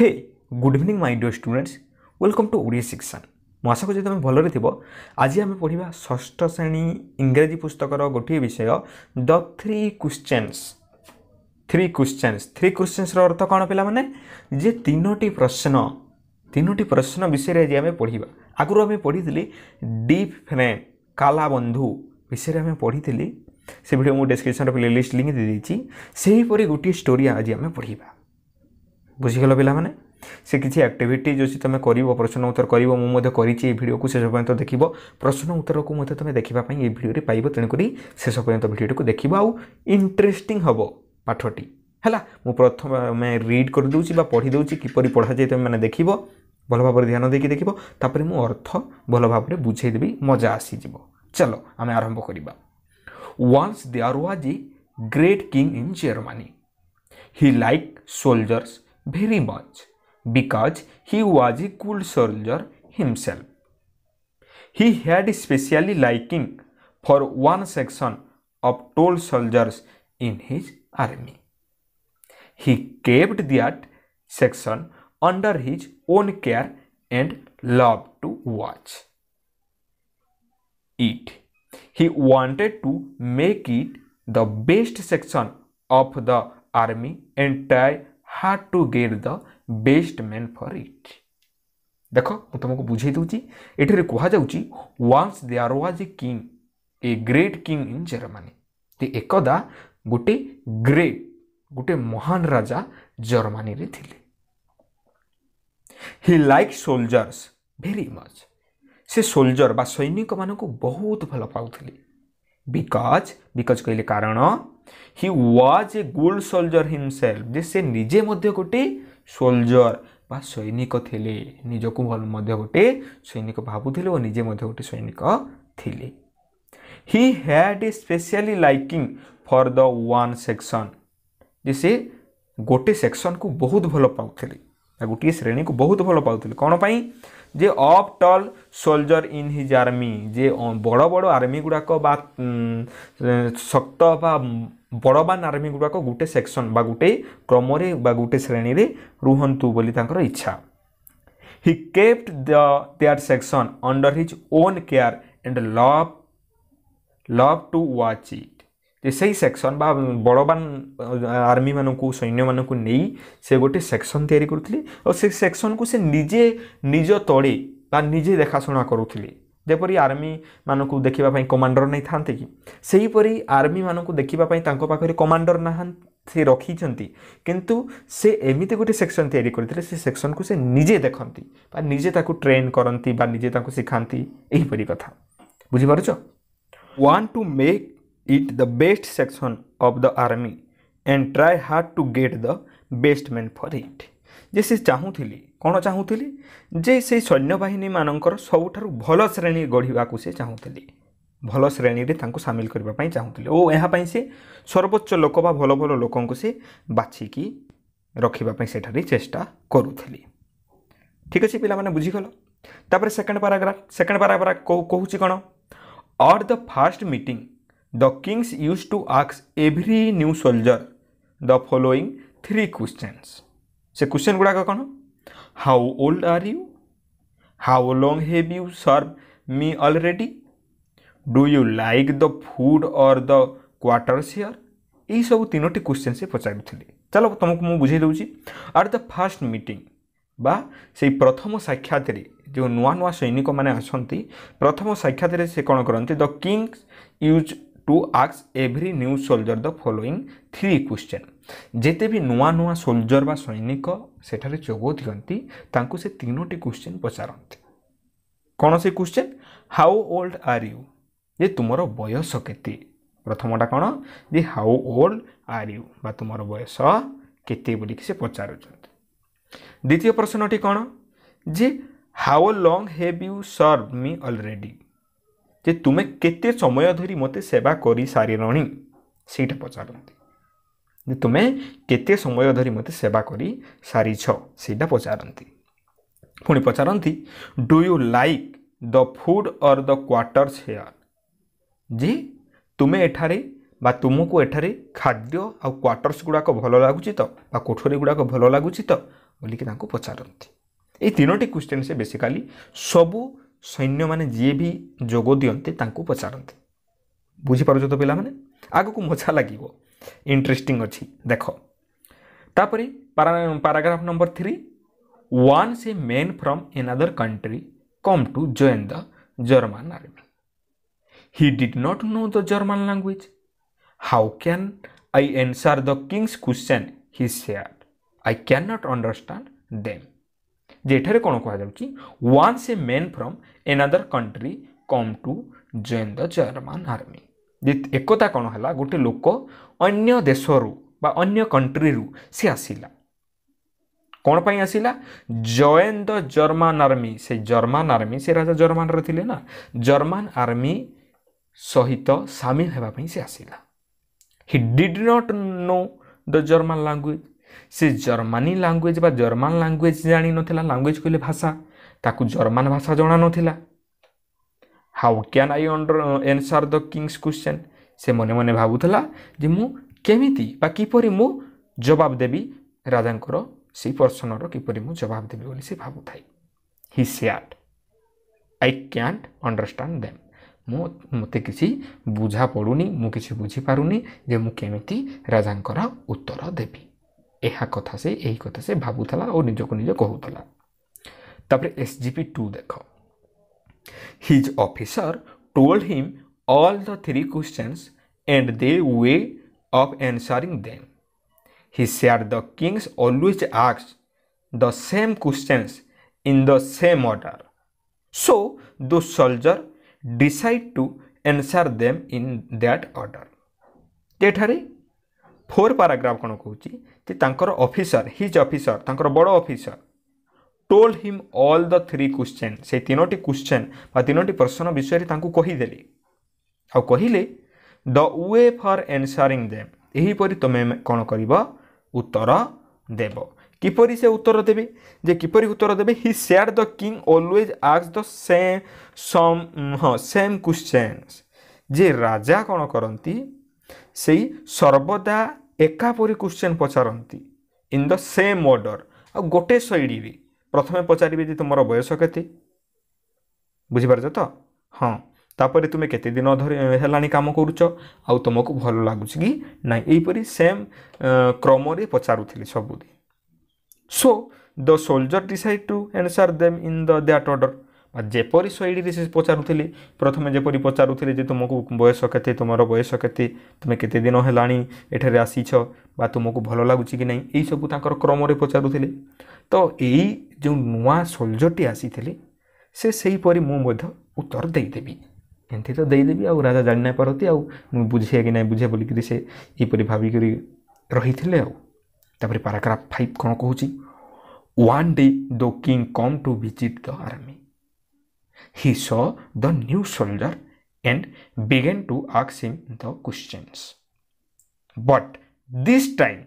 Hai good evening my dear students welcome to Odia section ମୁଁ ଆଶା କରୁଛି ତୁମେ ଭଲରେ ଥିବ ଆଜି ଆମେ ପଢ଼ିବା ଷଷ୍ଠ ଶ୍ରେଣୀ ଇଂରାଜୀ ପୁସ୍ତକର ଗୋଟିଏ ବିଷୟ the three questions three questions three କ୍ୱେଶ୍ଚେନ୍ସର ଅର୍ଥ କ'ଣ ପିଲାମାନେ ଯେ ତିନୋଟି ପ୍ରଶ୍ନ ତିନୋଟି ପ୍ରଶ୍ନ ବିଷୟରେ ଆଜି ଆମେ ପଢ଼ିବା ଆଗରୁ ଆମେ ପଢ଼ିଥିଲି ଡିପ୍ ଫ୍ରେଣ୍ଡ କାଲା ବନ୍ଧୁ ବିଷୟରେ ଆମେ ପଢ଼ିଥିଲି ସେ ଭିଡ଼ିଓ ମୁଁ ଡେସ୍କ୍ରିପସନ୍ର ପ୍ଲେଲିଷ୍ଟ ଲିଙ୍କ୍ ଦେଇଦେଇଛି ସେହିପରି ଗୋଟିଏ ଷ୍ଟୋରି ଆଜି ଆମେ ପଢ଼ିବା ବୁଝିଗଲ ପିଲାମାନେ ସେ କିଛି ଆକ୍ଟିଭିଟି ଅଛି ତୁମେ କରିବ ପ୍ରଶ୍ନ ଉତ୍ତର କରିବ ମୁଁ ମଧ୍ୟ କରିଛି ଏହି ଭିଡ଼ିଓକୁ ଶେଷ ପର୍ଯ୍ୟନ୍ତ ଦେଖିବ ପ୍ରଶ୍ନ ଉତ୍ତରକୁ ମଧ୍ୟ ତୁମେ ଦେଖିବା ପାଇଁ ଏହି ଭିଡ଼ିଓରେ ପାଇବ ତେଣୁକରି ଶେଷ ପର୍ଯ୍ୟନ୍ତ ଭିଡ଼ିଓଟିକୁ ଦେଖିବ ଆଉ ଇଣ୍ଟରେଷ୍ଟିଂ ହେବ ପାଠଟି ହେଲା ମୁଁ ପ୍ରଥମେ ରିଡ୍ କରିଦେଉଛି ବା ପଢ଼ିଦେଉଛି କିପରି ପଢ଼ାଯାଏ ତୁମେମାନେ ଦେଖିବ ଭଲ ଭାବରେ ଧ୍ୟାନ ଦେଇକି ଦେଖିବ ତାପରେ ମୁଁ ଅର୍ଥ ଭଲ ଭାବରେ ବୁଝେଇ ଦେବି ମଜା ଆସିଯିବ ଚାଲ ଆମେ ଆରମ୍ଭ କରିବା once there was a great king in Germany he like soldiers very much because he was a cool soldier himself. He had a special liking for one section of tall soldiers in his army. He kept that section under his own care and loved to watch it. He wanted to make it the best section of the army and try hard to get the best man for it देख मु तुमको बुझे दूसरी कहुची once there was a king a great king in Germany ते एकदा गोटे great गोटे महान राजा जर्मानी रे थिले he like soldiers very much से सोल्जर बा सैनिक मानक बहुत भल पाऊ बिकज बिकज कहले कारण হি ওয়াজ এ গুড সোলজর হিমসেলফ যে সে নিজে মধ্যে গোটি সোলজর ବା ସୈନିକ ଥିଲେ ନିଜକୁ ମଧ୍ୟ ଗୋଟେ ସୈନିକ ଭାବୁଥିଲେ ଓ ନିଜେ ମଧ୍ୟ ଗୋଟେ ସୈନିକ ଥିଲେ he had a specially liking for the one section ଯେ ସେ ଗୋଟେ ସେକ୍ସନ୍କୁ ବହୁତ ଭଲ ପାଉଥିଲେ ବା ଗୋଟିଏ ଶ୍ରେଣୀକୁ ବହୁତ ଭଲ ପାଉଥିଲେ କ'ଣ ପାଇଁ ଯେ up tall soldier in his army ଯେ ବଡ଼ ବଡ଼ ଆର୍ମି ଗୁଡ଼ାକ ବା ଶକ୍ତ ବା ବଡ଼ବାନ ଆର୍ମି ଗୁଡ଼ାକ ଗୋଟେ ସେକ୍ସନ୍ ବା ଗୋଟେ କ୍ରମରେ ବା ଗୋଟେ ଶ୍ରେଣୀରେ ରୁହନ୍ତୁ ବୋଲି ତାଙ୍କର ଇଚ୍ଛା he kept the their section under his own care and love love to watch it ଯେ ସେଇ ସେକ୍ସନ୍ ବା ବଡ଼ବାନ ଆର୍ମିମାନଙ୍କୁ ସୈନ୍ୟମାନଙ୍କୁ ନେଇ ସେ ଗୋଟେ ସେକ୍ସନ୍ ତିଆରି କରୁଥିଲେ ଆଉ ସେ ସେକ୍ସନ୍କୁ ସେ ନିଜେ ନିଜ ତଳେ ବା ନିଜେ ଦେଖାଶୁଣା କରୁଥିଲେ जपरि आर्मी मानक देखापी कमाडर नहीं था कि आर्मी मानक देखापी कमाडर ना से रखी किंतु से एमती गोटे सेक्शन या से सेक्शन को से निजे देखती निजे ट्रेन करती निजे शिखातीपरि कथा बुझिपार want to make it the best section of the army and try hard to get the best man for it जे से चाहूली कौन चाहूली जे से सैन्य बाहन मानक सब भल श्रेणी गढ़ से चाहूली भल श्रेणी सामिल करने चाहूली और यहाँपाई से सर्वोच्च लोक भल भल लोक से बाछिक रखापी से चेष्टा करूली ठीक अच्छे पे बुझीगल तापर सेकेंड पाराग्राफ सेकेंड पाराग्राफ कौन कौन at the first meeting the kings use to आक्स every new soldier the following three question से क्वेश्चन गुड़ाक कौन how old are you how long have you serve me already do you like the food और the quarters here यही सब तीनो question से पचार चलो तुमको मुझे बुझे दूँ आर द फास्ट मीटिंग बा से प्रथम साक्षात जो नुआ नुआ सैनिक मैंने अच्छा प्रथम साक्षात से कौन करते द किंग्स यूज टू आक्स every new soldier the following three question ଯେତେ ବି ନୂଆ ନୂଆ ସୋଲଜର ବା ସୈନିକ ସେଠାରେ ଯୋଗ ଦିଅନ୍ତି ତାଙ୍କୁ ସେ ତିନୋଟି କ୍ୱେଶ୍ଚିନ୍ ପଚାରନ୍ତି କ'ଣ ସେ question how old are you ଯେ ତୁମର ବୟସ କେତେ ପ୍ରଥମଟା କ'ଣ ଯେ ହାଉ ଓଲ୍ଡ ଆର୍ ୟୁ ବା ତୁମର ବୟସ କେତେ ବୋଲିକି ସେ ପଚାରୁଛନ୍ତି ଦ୍ୱିତୀୟ ପ୍ରଶ୍ନଟି କ'ଣ ଯେ how long have you serve me already ଯେ ତୁମେ କେତେ ସମୟ ଧରି ମୋତେ ସେବା କରିସାରିଲଣି ସେଇଟା ପଚାରନ୍ତି तुम्हें केत समय धरी मत सेवा कर सारी सीटा पचारती पुणी पचारती do you like the food और द क्वार्टर्स हेयर जी तुम्हें एठार तुमको एठारे खाद्य आ क्वार्टर्स गुड़ाक भल लगुच तो कोठरी गुड़ाक भल लगुच तो बोलिक पचारती योटी क्वेश्चन से बेसिकाली सबू सैन्य मैंने जी भी जोग दिंती पचारती बुझीप तो पे आग को मजा लगे ইন্টারেষ্টিং ଅଛି ଦେଖ ତାପରେ paragraph number three once a man from another country come to join the German army he did not know the German language how can I answer the Kings question he said I can not understand them যেঠারে কোণ কুযাচ্ছি once a man from another country come to join the German army একতা কোণ হল গোটে লোক ଅନ୍ୟ ଦେଶରୁ ବା ଅନ୍ୟ କଣ୍ଟ୍ରିରୁ ସେ ଆସିଲା କ'ଣ ପାଇଁ ଆସିଲା ଜଏନ୍ ଦ ଜର୍ମାନ ଆର୍ମି ସେ ଜର୍ମାନ ଆର୍ମି ସେ ରାଜା ଜର୍ମାନର ଥିଲେ ନା ଜର୍ମାନ ଆର୍ମି ସହିତ ସାମିଲ ହେବା ପାଇଁ ସେ ଆସିଲା he did not know the German language ସେ ଜର୍ମାନୀ ଲାଙ୍ଗୁଏଜ୍ ବା ଜର୍ମାନ ଲାଙ୍ଗୁଏଜ୍ ଜାଣିନଥିଲା ଲାଙ୍ଗୁଏଜ୍ କହିଲେ ଭାଷା ତାକୁ ଜର୍ମାନ ଭାଷା ଜଣାନଥିଲା how can I under answer the Kings question ସେ ମନେ ମନେ ଭାବୁଥିଲା ଯେ ମୁଁ କେମିତି ବା କିପରି ମୁଁ ଜବାବ ଦେବି ରାଜାଙ୍କର ସେଇ ପ୍ରଶ୍ନର କିପରି ମୁଁ ଜବାବ ଦେବି ବୋଲି ସେ ଭାବୁଥାଏ he said I can't understand them ମୁଁ ମୋତେ କିଛି ବୁଝା ପଡ଼ୁନି ମୁଁ କିଛି ବୁଝିପାରୁନି ଯେ ମୁଁ କେମିତି ରାଜାଙ୍କର ଉତ୍ତର ଦେବି ଏହା କଥା ସେ ଏହି କଥା ସେ ଭାବୁଥିଲା ଓ ନିଜକୁ ନିଜେ କହୁଥିଲା ତାପରେ ଏସ୍ ଜି ପି ଟୁ ଦେଖ his officer told him all the three questions and the way of answering them. He said the kings always asked the same questions in the same order. So the soldier decide to answer them in that order. যেঠারে four paragraph কোণ কହୁଛି যে তাঙ্কর officer his officer তাঙ্কর বড় officer told him all the three question সেই তিনোটি question বা তিনোটি প্রশ্ন বিষয়ে তাঙ্কু কহিদেলে ଆଉ କହିଲେ the way for answering them ଏହିପରି ତୁମେ କ'ଣ କରିବ ଉତ୍ତର ଦେବ କିପରି ସେ ଉତ୍ତର ଦେବେ ଯେ କିପରି ଉତ୍ତର ଦେବେ he said the king always ଆକ୍ସ ଦ ସେମ୍ ସମ୍ ହଁ ସେମ୍ କ୍ୱଶ୍ଚେନ୍ସ ଯେ ରାଜା କ'ଣ କରନ୍ତି ସେଇ ସର୍ବଦା ଏକାପରି କ୍ୱଶ୍ଚେନ୍ ପଚାରନ୍ତି ଇନ୍ ଦ ସେମ୍ ଅର୍ଡ଼ର ଆଉ ଗୋଟେ ଶୈଳୀରେ ପ୍ରଥମେ ପଚାରିବେ ଯେ ତୁମର ବୟସ କେତେ ବୁଝିପାରୁଛ ତ ହଁ ତାପରେ ତୁମେ କେତେ ଦିନ ଧରି ହେଲାଣି କାମ କରୁଛ ଆଉ ତୁମକୁ ଭଲ ଲାଗୁଛି କି ନାହିଁ ଏହିପରି ସେମ୍ କ୍ରମରେ ପଚାରୁଥିଲି ସବୁଦିନ so the soldier decided to answer them in the that order ଯେପରି ଶୈଳୀରେ ସେ ପଚାରୁଥିଲେ ପ୍ରଥମେ ଯେପରି ପଚାରୁଥିଲେ ଯେ ତୁମକୁ ବୟସ କେତେ ତୁମର ବୟସ କେତେ ତୁମେ କେତେ ଦିନ ହେଲାଣି ଏଠାରେ ଆସିଛ ବା ତୁମକୁ ଭଲ ଲାଗୁଛି କି ନାହିଁ ଏଇସବୁ ତାଙ୍କର କ୍ରମରେ ପଚାରୁଥିଲେ ତ ଏଇ ଯେଉଁ ନୂଆ ସୋଲଜର୍ଟି ଆସିଥିଲେ ସେ ସେହିପରି ମୁଁ ମଧ୍ୟ ଉତ୍ତର ଦେଇଦେବି एंती तो देदेवी आ राजा जान ना पार्टी आज बुझे कि ना बुझे बोल से यहपर भाविक रही है पाराग्राफ फाइव कौन कहूँ one day the king come to visit the army he saw the new soldier and begin to आक्सीम the questions but this time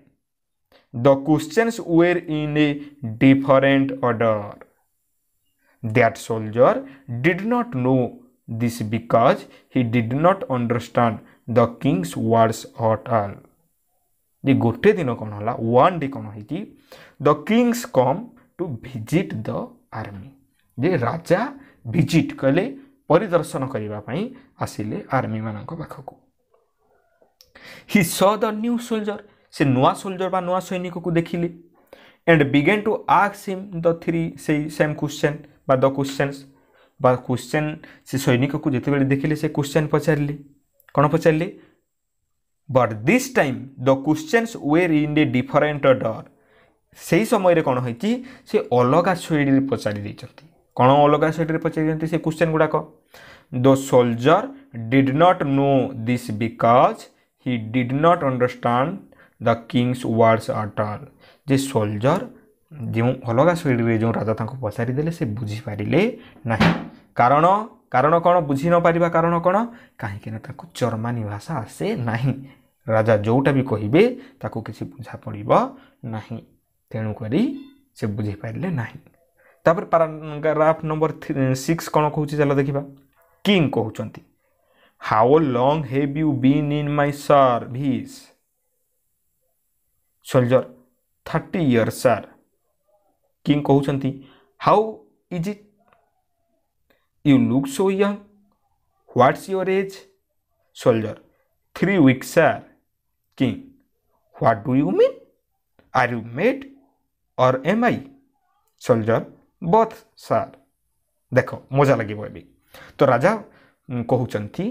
the question were in a different order that soldier did not know this because he did not understand the king's words at all. ଯେ ଗୋଟେ ଦିନ କ'ଣ ହେଲା one day କ'ଣ ହେଇଛି the kings come to visit the army ଯେ ରାଜା visit କହିଲେ ପରିଦର୍ଶନ କରିବା ପାଇଁ ଆସିଲେ ଆର୍ମିମାନଙ୍କ ପାଖକୁ ହି ସ ଦ ନ୍ୟୁ ସୋଲଜର ସେ ନୂଆ ସୋଲଜର ବା ନୂଆ ସୈନିକକୁ ଦେଖିଲେ ଏଣ୍ଡ ବିଗେନ୍ ଟୁ ଆକ୍ସ ହିମ୍ ଦ ଥ୍ରୀ ସେଇ ସେମ୍ କ୍ୱେଶ୍ଚେନ୍ ବା ଦ କ୍ୱେଶ୍ଚେନ୍ସ क्वेश्चन से सैनिक को जिते देखिले से क्वेश्चन पचारे कौन पचारे but this time the question were in a different order से ही समय कौन हो अलग शैली पचारि कौन अलग शैली पचार से क्वेश्चन गुड़ाक the soldier did not know this because he did not understand the kings words at all जे सोल्जर जो अलग शैली जो राजा पचारिदे से बुझीपारे ना कारण कारण कौन बुझी न पार कारण कौन कहीं जर्मानी भाषा आसे ना राजा जोटा भी कहे किसी बुझा पड़ ना तेणुक से बुझे पारे ना तापर पाराग्राफ नंबर सिक्स कौन कह चल देखा किंग कहते how long have you been in my service soldier thirty years sir king कहते how is it You look so young. What's your age? Soldier. Three weeks, sir. King. What do you mean? Are you mad? Or am I? Soldier. Both, sir. ଦେଖ ମଜା ଲାଗିବ ଏବେ ତ ରାଜା କହୁଛନ୍ତି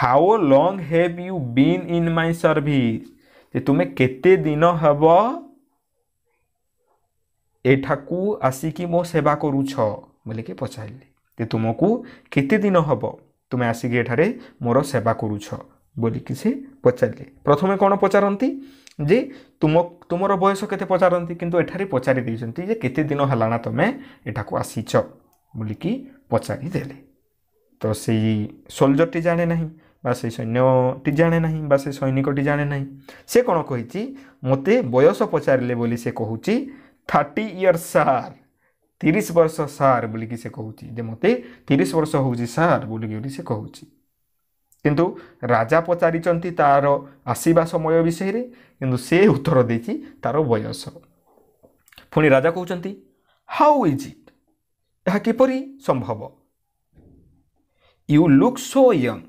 how long have you been in my service ଯେ ତୁମେ କେତେ ଦିନ ହେବ ଏଠାକୁ ଆସିକି ମୋ ସେବା କରୁଛ ବୋଲିକି ପଚାରିଲି କି ତୁମକୁ କେତେ ଦିନ ହେବ ତୁମେ ଆସିକି ଏଠାରେ ମୋର ସେବା କରୁଛ ବୋଲିକି ସେ ପଚାରିଲେ ପ୍ରଥମେ କ'ଣ ପଚାରନ୍ତି ଯେ ତୁମ ତୁମର ବୟସ କେତେ ପଚାରନ୍ତି କିନ୍ତୁ ଏଠାରେ ପଚାରି ଦେଇଛନ୍ତି ଯେ କେତେ ଦିନ ହେଲାନା ତୁମେ ଏଠାକୁ ଆସିଛ ବୋଲିକି ପଚାରି ଦେଲେ ତ ସେଇ ସୋଲଜର୍ଟି ଜାଣେ ନାହିଁ ବା ସେଇ ସୈନ୍ୟଟି ଜାଣେ ନାହିଁ ବା ସେ ସୈନିକଟି ଜାଣେ ନାହିଁ ସେ କ'ଣ କହିଛି ମୋତେ ବୟସ ପଚାରିଲେ ବୋଲି ସେ କହୁଛି ଥାର୍ଟି ଇୟର୍ସ ସାର୍ तिस वर्ष सार बोलिकिसे मिस वर्ष हौ सार किंतु राजा पचारिचार आसि समय किंतु से उत्तर दिा कि हाउ इज इट यहाँ केपरि संभव यु लुक सो यङ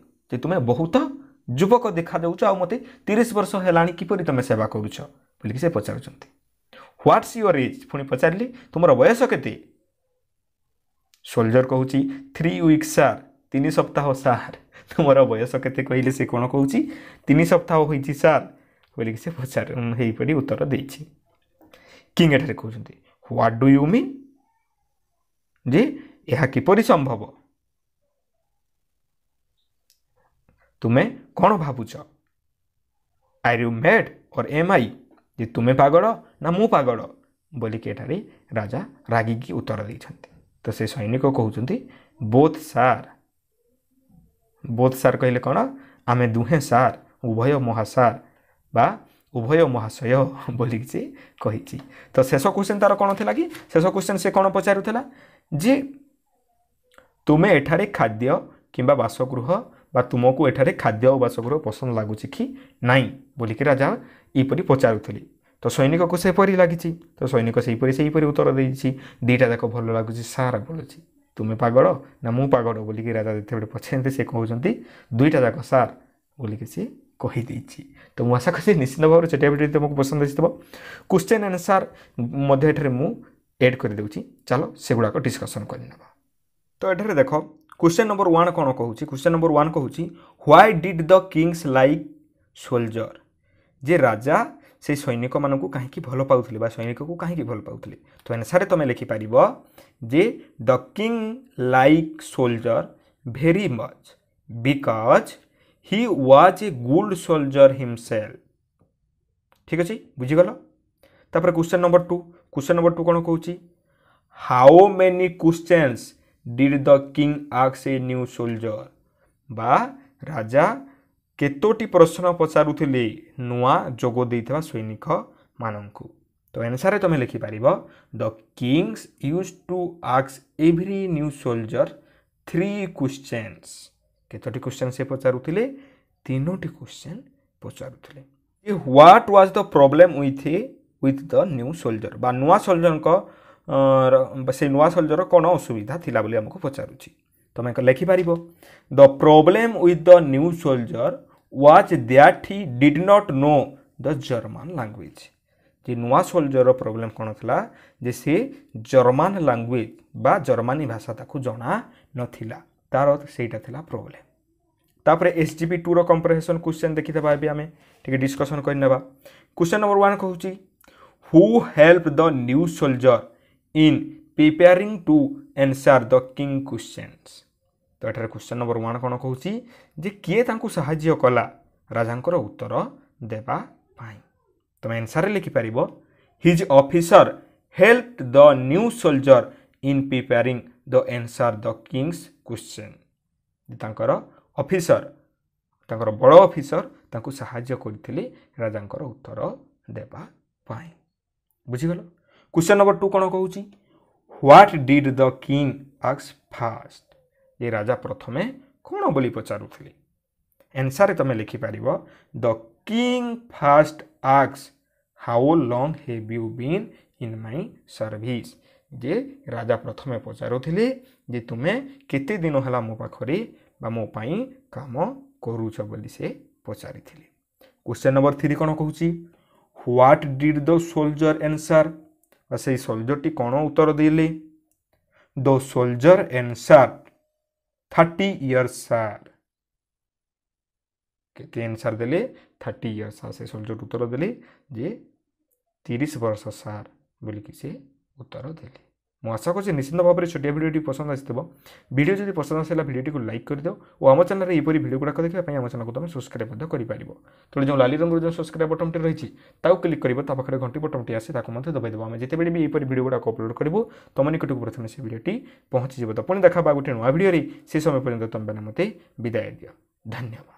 तुवक देखाउ आउ मस वर्ष होला नि किप तेवाछ बोलिक से पचारु ह्वाट्स युअर एज पुणी पचारे तुम वयस के सोल्जर कह थ्री विक्स सार तीन सप्ताह सार तुम वयस के कहले से कौन कौन तीन सप्ताह हो सार बोल से पचार उत्तर दे किठे कहते ह्वाट डू यू मीन जी यह किपर संभव तुम्हें कौन भावु are you mad or am I जे तुम्हें पगड़ ना मु पगड़ बोलिक राजा रागिकी उत्तर दे तो से सैनिक कहते बोध सार बोध सार कह कौन आम दुहे सार उभय महासार बा उभय महाशय बोली कही तो शेष क्वेश्चन तार कौन थी कि शेष क्वेश्चन से कौन पचारे जी तुम्हें खाद्य किंवा बासगृह ବା ତୁମକୁ ଏଠାରେ ଖାଦ୍ୟ ଓ ବାସଗୃହ ପସନ୍ଦ ଲାଗୁଛି କି ନାହିଁ ବୋଲିକି ରାଜା ଏହିପରି ପଚାରୁଥିଲି ତ ସୈନିକକୁ ସେପରି ଲାଗିଛି ତ ସୈନିକ ସେହିପରି ସେହିପରି ଉତ୍ତର ଦେଇଛି ଦୁଇଟା ଯାକ ଭଲ ଲାଗୁଛି ସାରା ବୋଲୁଛି ତୁମେ ପାଗଳ ନା ମୁଁ ପାଗଳ ବୋଲିକି ରାଜା ଯେତେବେଳେ ପଚାରନ୍ତି ସେ କହୁଛନ୍ତି ଦୁଇଟା ଯାକ ସାର୍ ବୋଲିକି ସିଏ କହିଦେଇଛି ତ ମୁଁ ଆଶା କରୁଛି ନିଶ୍ଚିତ ଭାବରେ ସେଟା ଭିଡ଼ିଓ ତୁମକୁ ପସନ୍ଦ ଆସିଥିବ କ୍ୱେଶ୍ଚେନ୍ ଆନ୍ସାର୍ ମଧ୍ୟ ଏଠାରେ ମୁଁ ଏଡ଼୍ କରିଦେଉଛି ଚାଲ ସେଗୁଡ଼ାକ ଡିସ୍କସନ୍ କରିନେବା ତ ଏଠାରେ ଦେଖ क्वेश्चन नंबर वन कौन कौन क्वेश्चन नंबर वन कौन why did the kings like soldier जे राजा से सैनिक को कहीं भल पाते सैनिक को कहीं भल पाते तो एनसार तुम लिखिपार जे the king like soldier very much because he was a good soldier himself ठीक अच्छे बुझीगल तापर question number two question number two कौन कौन how many questions did the king आक्स ए न्यु सोलजर बा राजा केतोटी प्रश्न पचा जैनिक म एन्सर तिखिपार द किङ्स युज टु आक्स every new soldier three question केतोटी क्वेसन सचारुले तिनोटी क्वेसन पचाट वाज द प्रोब्लेम ऊ द न्यु सोलजर नोलजरको से नुआ सोलजर कौन असुविधा थी आमको पचारूँ तुम लेखिपार the problem with the new soldier was that he did not know the German language जे नुआ सोलजर प्रोब्लेम कौन था जे से जर्मान लांगुएज बा जर्मानी भाषा ताकू जना ना तार से प्रोब्लेम तापर S G P to comprehension question देखीदे अभी आम टे डिस्कसन करवा क्वेश्चन नंबर वन कहूँ help the new soldier in preparing to answer the king questions ତ ଏଠାରେ କ୍ୱେଶ୍ଚନ୍ ନମ୍ବର ୱାନ୍ କ'ଣ କହୁଛି ଯେ କିଏ ତାଙ୍କୁ ସାହାଯ୍ୟ କଲା ରାଜାଙ୍କର ଉତ୍ତର ଦେବା ପାଇଁ ତୁମେ ଆନ୍ସର୍ରେ ଲେଖିପାରିବ his officer help the new soldier in preparing the answer the Kings question ତାଙ୍କର ଅଫିସର ତାଙ୍କର ବଡ଼ ଅଫିସର ତାଙ୍କୁ ସାହାଯ୍ୟ କରିଥିଲେ ରାଜାଙ୍କର ଉତ୍ତର ଦେବା ପାଇଁ ବୁଝିଗଲ क्वेश्चन नंबर टू कौन कौन ह्वाट डीड द किंग आक्स फास्ट ये राजा प्रथम कौन बोली पचारू थे एनसर तुम लिखिपार द किंग फास्ट आक्स how long have you been in my service जे राजा प्रथम पचारूली जे तुम्हें केते दिन है मो पाखे मोप कम करुच बोली क्वेश्चन नंबर थ्री कौन कौन what did the soldier answer से सोल्जर टी कौन उत्तर दे soldier soldier answer thirty years sir answer दे थर्टी इयर्स से सोल्जर उत्तर दे तीस वर्ष सार बोल से उत्तर दे ମୁଁ ଆଶା କରୁଛି ନିଶ୍ଚିନ୍ତ ଭାବରେ ଛୋଟିଆ ଭିଡ଼ିଓଟି ପସନ୍ଦ ଆସିଥିବ ଭିଡ଼ିଓ ଯଦି ପସନ୍ଦ ଆସିଲା ଭିଡ଼ିଓଟିକୁ ଲାଇକ୍ କରିଦିଅ ଓ ଆମ ଚ୍ୟାନେଲରେ ଏହିପରି ଭିଡ଼ିଓ ଗୁଡ଼ାକ ଦେଖିବା ପାଇଁ ଆମ ଚ୍ୟାନେଲକୁ ତୁମେ ସବସ୍କ୍ରାଇବ୍ ମଧ୍ୟ କରିପାରିବ ତେଣୁ ଯେଉଁ ଲାଲି ରଙ୍ଗର ଯେଉଁ ସବସ୍କ୍ରାଇବ୍ ବଟନ୍ଟି ରହିଛି ତାକୁ କ୍ଲିକ୍ କରିବ ତା ପାଖରେ ଘଣ୍ଟି ବଟନ୍ଟି ଆସି ତାକୁ ମଧ୍ୟ ଦବାଇଦେବ ଆମେ ଯେତେବେଳେ ବି ଏହିପରି ଭିଡ଼ିଓ ଗୁଡ଼ାକ ଅପଲୋଡ଼ କରିବୁ ତୁମ ନିକଟକୁ ପ୍ରଥମେ ସେ ଭିଡ଼ିଓଟି ପହଞ୍ଚିଯିବ ତ ପୁଣି ଦେଖା ହେବା ଗୋଟେ ନୂଆ ଭିଡ଼ିଓରେ ସେ ସମୟ ପର୍ଯ୍ୟନ୍ତ ତୁମେମାନେ ମୋତେ ବିଦାୟ ଦିଅ ଧନ୍ୟବାଦ